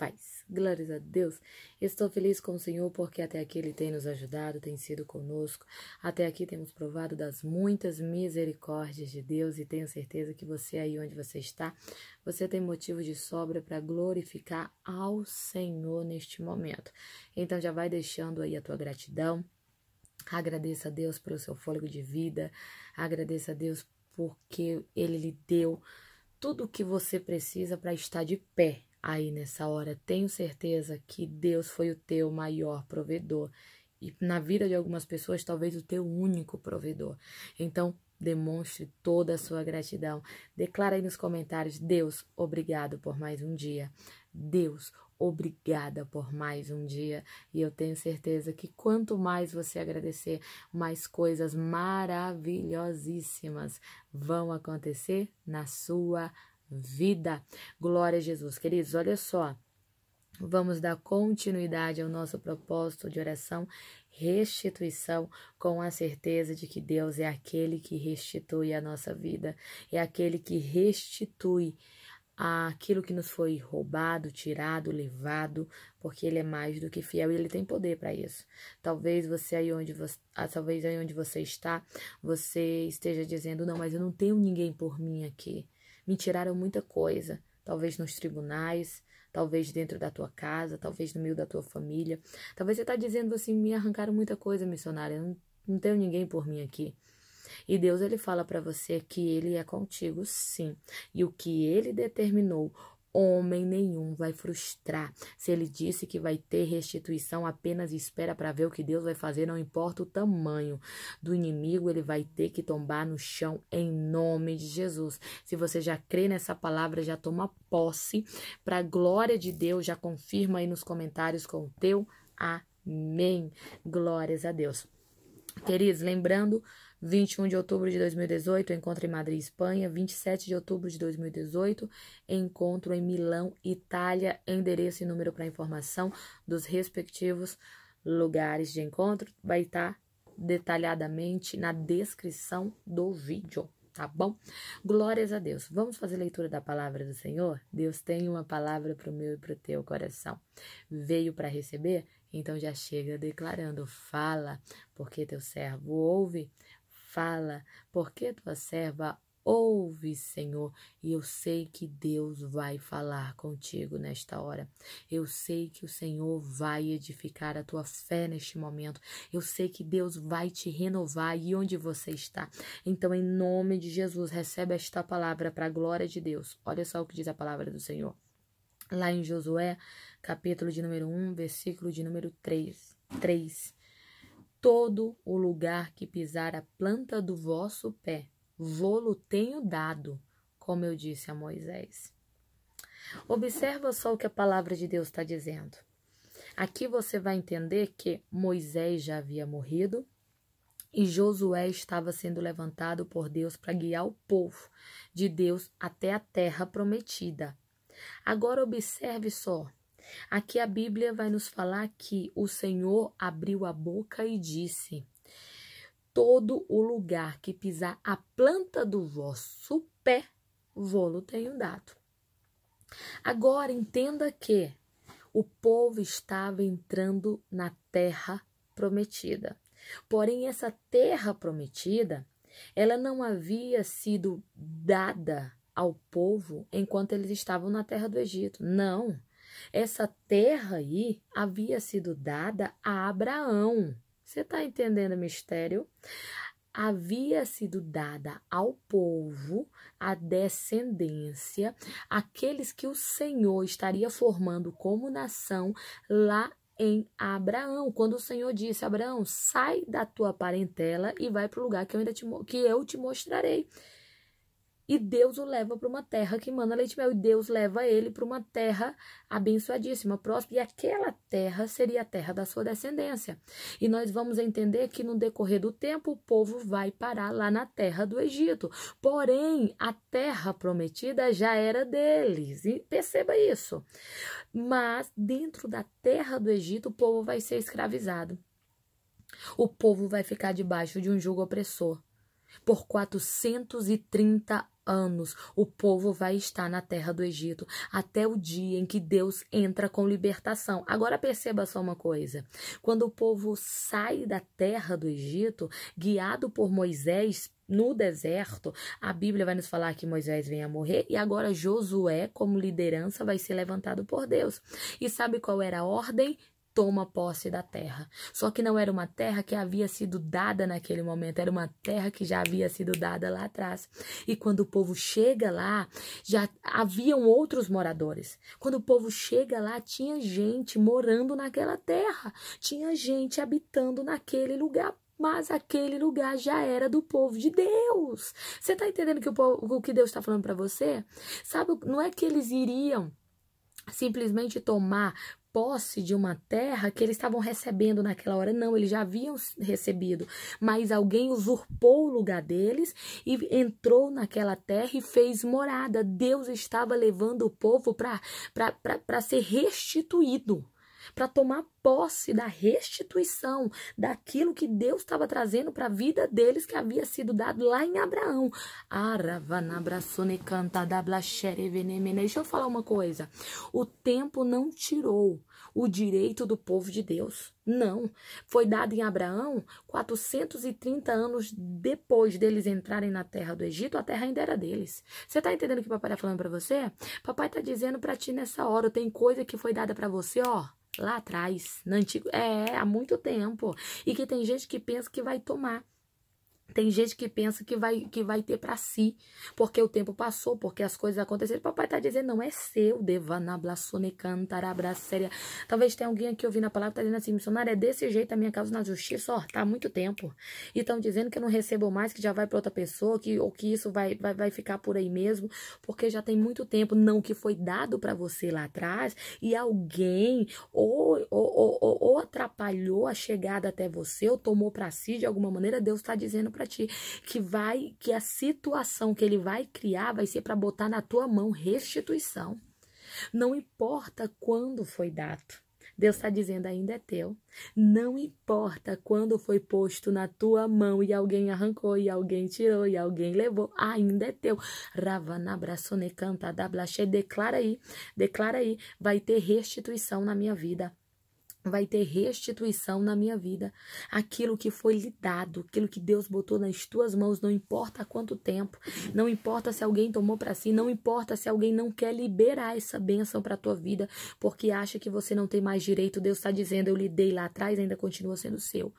faz. Glórias a Deus. Estou feliz com o Senhor porque até aqui Ele tem nos ajudado, tem sido conosco. Até aqui temos provado das muitas misericórdias de Deus e tenho certeza que você aí onde você está, você tem motivo de sobra para glorificar ao Senhor neste momento. Então já vai deixando aí a tua gratidão. Agradeça a Deus pelo seu fôlego de vida. Agradeça a Deus porque Ele lhe deu tudo o que você precisa para estar de pé aí nessa hora. Tenho certeza que Deus foi o teu maior provedor. E na vida de algumas pessoas, talvez o teu único provedor. Então, demonstre toda a sua gratidão. Declara aí nos comentários: Deus, obrigado por mais um dia. Deus, obrigada por mais um dia. E eu tenho certeza que quanto mais você agradecer, mais coisas maravilhosíssimas vão acontecer na sua vida vida. Glória a Jesus. Queridos, olha só. Vamos dar continuidade ao nosso propósito de oração, restituição, com a certeza de que Deus é aquele que restitui a nossa vida, é aquele que restitui aquilo que nos foi roubado, tirado, levado, porque ele é mais do que fiel e ele tem poder para isso. Talvez você aí onde você, ah, talvez aí onde você está, você esteja dizendo: "Não, mas eu não tenho ninguém por mim aqui". Me tiraram muita coisa, talvez nos tribunais, talvez dentro da tua casa, talvez no meio da tua família. Talvez você está dizendo assim: me arrancaram muita coisa, missionária, não, não tenho ninguém por mim aqui. E Deus ele fala para você que ele é contigo, sim. E o que ele determinou, Homem nenhum vai frustrar. Se ele disse que vai ter restituição, apenas espera para ver o que Deus vai fazer, não importa o tamanho do inimigo, ele vai ter que tombar no chão em nome de Jesus. Se você já crê nessa palavra, já toma posse para a glória de Deus, já confirma aí nos comentários com o teu amém. Glórias a Deus. Queridos, lembrando 21 de outubro de 2018, encontro em Madrid, Espanha. 27 de outubro de 2018, encontro em Milão, Itália. Endereço e número para informação dos respectivos lugares de encontro vai estar tá detalhadamente na descrição do vídeo, tá bom? Glórias a Deus. Vamos fazer leitura da palavra do Senhor? Deus tem uma palavra para o meu e para o teu coração. Veio para receber? Então já chega declarando: fala, porque teu servo ouve Fala, porque tua serva Ouve, Senhor, e eu sei que Deus vai falar contigo nesta hora. Eu sei que o Senhor vai edificar a tua fé neste momento. Eu sei que Deus vai te renovar e onde você está. Então, em nome de Jesus, recebe esta palavra para a glória de Deus. Olha só o que diz a palavra do Senhor. Lá em Josué, capítulo de número 1, versículo de número 3. 3. Todo o lugar que pisar a planta do vosso pé, vô-lo tenho dado, como eu disse a Moisés. Observa só o que a palavra de Deus está dizendo. Aqui você vai entender que Moisés já havia morrido e Josué estava sendo levantado por Deus para guiar o povo de Deus até a terra prometida. Agora observe só Aqui a Bíblia vai nos falar que o Senhor abriu a boca e disse: Todo o lugar que pisar a planta do vosso pé, vou-lo tenho dado. Agora entenda que o povo estava entrando na terra prometida. Porém, essa terra prometida, ela não havia sido dada ao povo enquanto eles estavam na terra do Egito. Não. Essa terra aí havia sido dada a Abraão. Você está entendendo o mistério? Havia sido dada ao povo, à descendência, aqueles que o Senhor estaria formando como nação lá em Abraão, quando o Senhor disse: Abraão, sai da tua parentela e vai para o lugar que eu, ainda te, que eu te mostrarei. E Deus o leva para uma terra que manda leite e mel. E Deus leva ele para uma terra abençoadíssima, próspera. E aquela terra seria a terra da sua descendência. E nós vamos entender que no decorrer do tempo o povo vai parar lá na terra do Egito. Porém, a terra prometida já era deles. E perceba isso. Mas dentro da terra do Egito o povo vai ser escravizado. O povo vai ficar debaixo de um jugo opressor. Por 430 anos o povo vai estar na terra do Egito até o dia em que Deus entra com libertação. Agora perceba só uma coisa: quando o povo sai da terra do Egito, guiado por Moisés, no deserto, a Bíblia vai nos falar que Moisés vem a morrer e agora Josué, como liderança, vai ser levantado por Deus. E sabe qual era a ordem toma posse da terra. Só que não era uma terra que havia sido dada naquele momento, era uma terra que já havia sido dada lá atrás. E quando o povo chega lá, já haviam outros moradores. Quando o povo chega lá, tinha gente morando naquela terra, tinha gente habitando naquele lugar mas aquele lugar já era do povo de Deus. Você está entendendo que o, povo, o que Deus está falando para você? Sabe, não é que eles iriam simplesmente tomar posse de uma terra que eles estavam recebendo naquela hora. Não, eles já haviam recebido, mas alguém usurpou o lugar deles e entrou naquela terra e fez morada. Deus estava levando o povo para ser restituído para tomar posse da restituição daquilo que Deus estava trazendo para a vida deles que havia sido dado lá em Abraão. Deixa eu falar uma coisa. O tempo não tirou o direito do povo de Deus. Não. Foi dado em Abraão 430 anos depois deles entrarem na terra do Egito, a terra ainda era deles. Você está entendendo o que o papai está falando para você? Papai está dizendo para ti nessa hora, tem coisa que foi dada para você, ó lá atrás, na antigo, é, há muito tempo, e que tem gente que pensa que vai tomar. Tem gente que pensa que vai, que vai ter para si, porque o tempo passou, porque as coisas aconteceram. Papai está dizendo, não é seu, devana blasonecantarabra séria. Talvez tenha alguém aqui ouvindo a palavra, tá dizendo assim, missionária, é desse jeito a minha causa na justiça, ó, tá há muito tempo. E estão dizendo que eu não recebo mais, que já vai para outra pessoa, que, ou que isso vai, vai, vai ficar por aí mesmo, porque já tem muito tempo, não que foi dado para você lá atrás, e alguém ou, ou, ou, ou atrapalhou a chegada até você, ou tomou para si de alguma maneira, Deus está dizendo pra para ti que vai que a situação que ele vai criar vai ser para botar na tua mão restituição. Não importa quando foi dado. Deus está dizendo ainda é teu. Não importa quando foi posto na tua mão e alguém arrancou, e alguém tirou, e alguém levou, ainda é teu. Ravana braçone né, canta, declara aí, declara aí, vai ter restituição na minha vida vai ter restituição na minha vida. Aquilo que foi lhe dado, aquilo que Deus botou nas tuas mãos, não importa quanto tempo, não importa se alguém tomou para si, não importa se alguém não quer liberar essa bênção para tua vida, porque acha que você não tem mais direito. Deus está dizendo, eu lhe dei lá atrás, ainda continua sendo seu.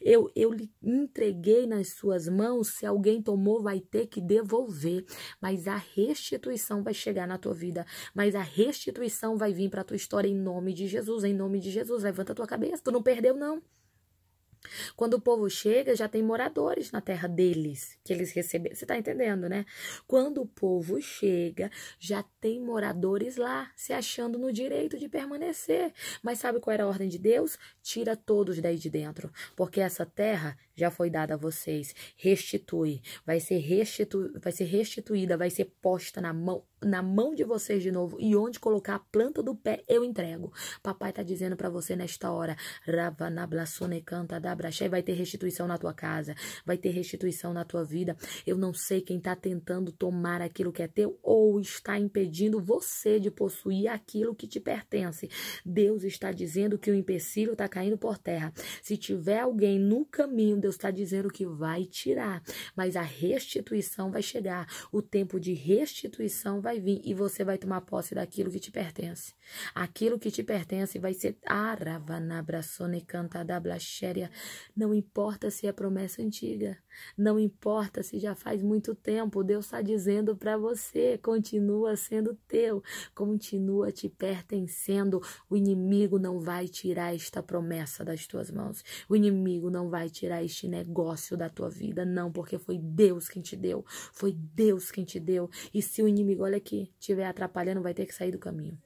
Eu eu lhe entreguei nas suas mãos, se alguém tomou, vai ter que devolver, mas a restituição vai chegar na tua vida, mas a restituição vai vir para tua história em nome de Jesus, em nome de Jesus levanta a tua cabeça, tu não perdeu, não. Quando o povo chega, já tem moradores na terra deles, que eles receberam. Você tá entendendo, né? Quando o povo chega, já tem moradores lá, se achando no direito de permanecer. Mas sabe qual era a ordem de Deus? Tira todos daí de dentro, porque essa terra já foi dada a vocês. Restitui, vai ser, restitu, vai ser restituída, vai ser posta na mão, na mão de vocês de novo. E onde colocar a planta do pé, eu entrego. Papai está dizendo para você nesta hora, Ravanablasone canta da vai ter restituição na tua casa, vai ter restituição na tua vida. Eu não sei quem está tentando tomar aquilo que é teu ou está impedindo você de possuir aquilo que te pertence. Deus está dizendo que o empecilho está caindo por terra. Se tiver alguém no caminho, Deus Deus está dizendo que vai tirar, mas a restituição vai chegar. O tempo de restituição vai vir e você vai tomar posse daquilo que te pertence. Aquilo que te pertence vai ser Não importa se é promessa antiga. Não importa se já faz muito tempo, Deus está dizendo para você: continua sendo teu, continua te pertencendo. O inimigo não vai tirar esta promessa das tuas mãos, o inimigo não vai tirar este negócio da tua vida, não, porque foi Deus quem te deu, foi Deus quem te deu. E se o inimigo, olha aqui, estiver atrapalhando, vai ter que sair do caminho.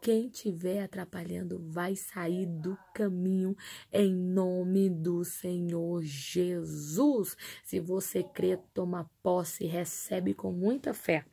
Quem tiver atrapalhando vai sair do caminho em nome do Senhor Jesus. Se você crê, toma posse, recebe com muita fé,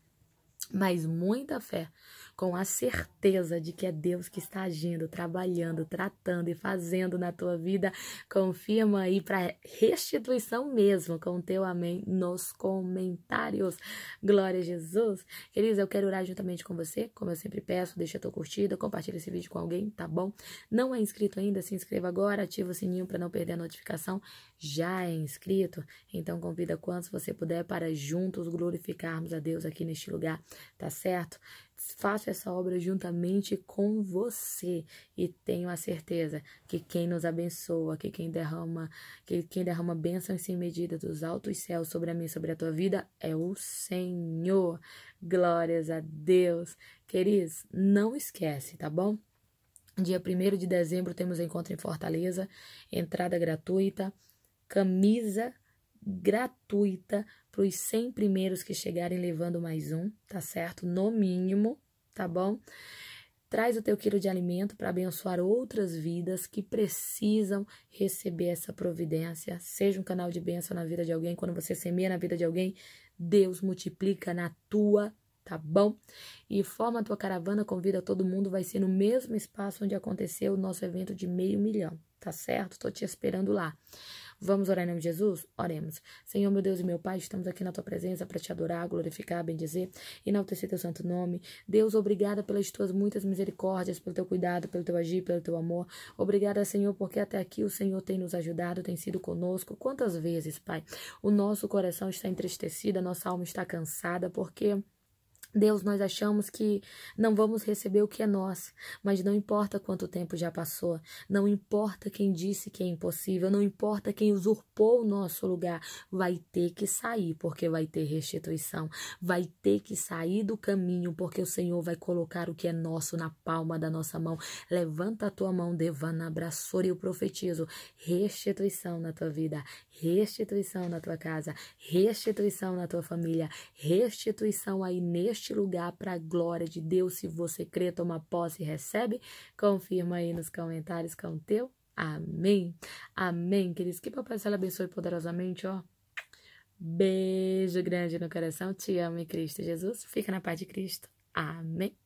mas muita fé com a certeza de que é Deus que está agindo, trabalhando, tratando e fazendo na tua vida. Confirma aí para restituição mesmo com o teu amém nos comentários. Glória a Jesus. Queridos, eu quero orar juntamente com você, como eu sempre peço, deixa a tua curtida, compartilha esse vídeo com alguém, tá bom? Não é inscrito ainda? Se inscreva agora, ativa o sininho para não perder a notificação. Já é inscrito? Então convida quantos você puder para juntos glorificarmos a Deus aqui neste lugar, tá certo? faço essa obra juntamente com você e tenho a certeza que quem nos abençoa, que quem derrama, que quem derrama bênçãos sem medida dos altos céus sobre a mim, sobre a tua vida é o Senhor. Glórias a Deus. Queridos, não esquece, tá bom? Dia 1 de dezembro temos encontro em Fortaleza, entrada gratuita, camisa gratuita para os 100 primeiros que chegarem levando mais um, tá certo? No mínimo, tá bom? Traz o teu quilo de alimento para abençoar outras vidas que precisam receber essa providência. Seja um canal de bênção na vida de alguém. Quando você semeia na vida de alguém, Deus multiplica na tua tá bom? E forma a tua caravana, convida todo mundo, vai ser no mesmo espaço onde aconteceu o nosso evento de meio milhão, tá certo? Tô te esperando lá. Vamos orar em nome de Jesus? Oremos. Senhor, meu Deus e meu Pai, estamos aqui na tua presença para te adorar, glorificar, bendizer, enaltecer teu santo nome. Deus, obrigada pelas tuas muitas misericórdias, pelo teu cuidado, pelo teu agir, pelo teu amor. Obrigada, Senhor, porque até aqui o Senhor tem nos ajudado, tem sido conosco. Quantas vezes, Pai, o nosso coração está entristecido, a nossa alma está cansada, porque Deus, nós achamos que não vamos receber o que é nosso, mas não importa quanto tempo já passou, não importa quem disse que é impossível, não importa quem usurpou o nosso lugar, vai ter que sair, porque vai ter restituição, vai ter que sair do caminho, porque o Senhor vai colocar o que é nosso na palma da nossa mão. Levanta a tua mão, Devana, abraçou e eu profetizo restituição na tua vida, restituição na tua casa, restituição na tua família, restituição aí neste este lugar para a glória de Deus. Se você crê, toma posse e recebe, confirma aí nos comentários com é o teu. Amém. Amém, queridos. Que Papai Céu abençoe poderosamente, ó. Beijo grande no coração. Te amo em Cristo Jesus. Fica na paz de Cristo. Amém.